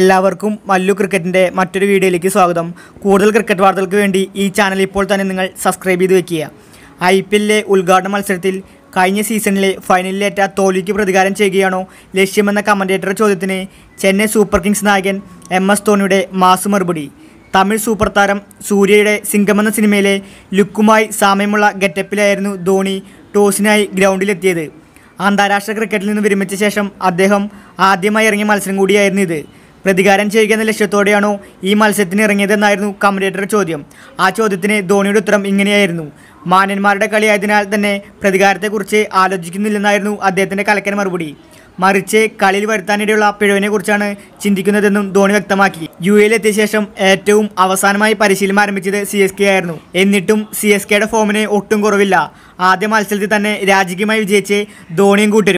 എല്ലാവർക്കും മല്ലു ക്രിക്കറ്റിൻ്റെ മറ്റൊരു വീഡിയോയിലേക്ക് സ്വാഗതം കൂടുതൽ ക്രിക്കറ്റ് വാർത്തകൾക്ക് വേണ്ടി ഈ ചാനൽ ഇപ്പോൾ തന്നെ നിങ്ങൾ സബ്സ്ക്രൈബ് ചെയ്ത് വെക്കുക ഐ പി എല്ലിലെ ഉദ്ഘാടന മത്സരത്തിൽ കഴിഞ്ഞ സീസണിലെ ഫൈനലിലേറ്റ തോൽവിക്ക് പ്രതികാരം ചെയ്യുകയാണോ ലക്ഷ്യമെന്ന കമൻറ്റേറ്റർ ചോദ്യത്തിന് ചെന്നൈ സൂപ്പർ കിങ്സ് നായകൻ എം എസ് ധോണിയുടെ മാസ് മറുപടി തമിഴ് സൂപ്പർ താരം സൂര്യയുടെ സിംഗമെന്ന എന്ന സിനിമയിലെ ലുക്കുമായി സാമ്യമുള്ള ഗെറ്റപ്പിലായിരുന്നു ധോണി ടോസിനായി ഗ്രൗണ്ടിലെത്തിയത് അന്താരാഷ്ട്ര ക്രിക്കറ്റിൽ നിന്ന് വിരമിച്ച ശേഷം അദ്ദേഹം ആദ്യമായി ഇറങ്ങിയ മത്സരം കൂടിയായിരുന്നു ഇത് പ്രതികാരം ചെയ്യുക എന്ന ലക്ഷ്യത്തോടെയാണോ ഈ മത്സരത്തിന് ഇറങ്ങിയതെന്നായിരുന്നു കമൻറ്റേറ്ററുടെ ചോദ്യം ആ ചോദ്യത്തിന് ധോണിയുടെ ഉത്തരം ഇങ്ങനെയായിരുന്നു മാന്യന്മാരുടെ കളിയായതിനാൽ തന്നെ പ്രതികാരത്തെക്കുറിച്ച് ആലോചിക്കുന്നില്ലെന്നായിരുന്നു അദ്ദേഹത്തിൻ്റെ കലക്കൻ മറുപടി മറിച്ച് കളിയിൽ വരുത്താനിടയുള്ള പിഴവിനെക്കുറിച്ചാണ് ചിന്തിക്കുന്നതെന്നും ധോണി വ്യക്തമാക്കി യു എത്തിയ ശേഷം ഏറ്റവും അവസാനമായി പരിശീലനം ആരംഭിച്ചത് സി എസ് കെ ആയിരുന്നു എന്നിട്ടും സി എസ് കെയുടെ ഫോമിന് ഒട്ടും കുറവില്ല ആദ്യ മത്സരത്തിൽ തന്നെ രാജകീയമായി വിജയിച്ച് ധോണിയും കൂട്ടരും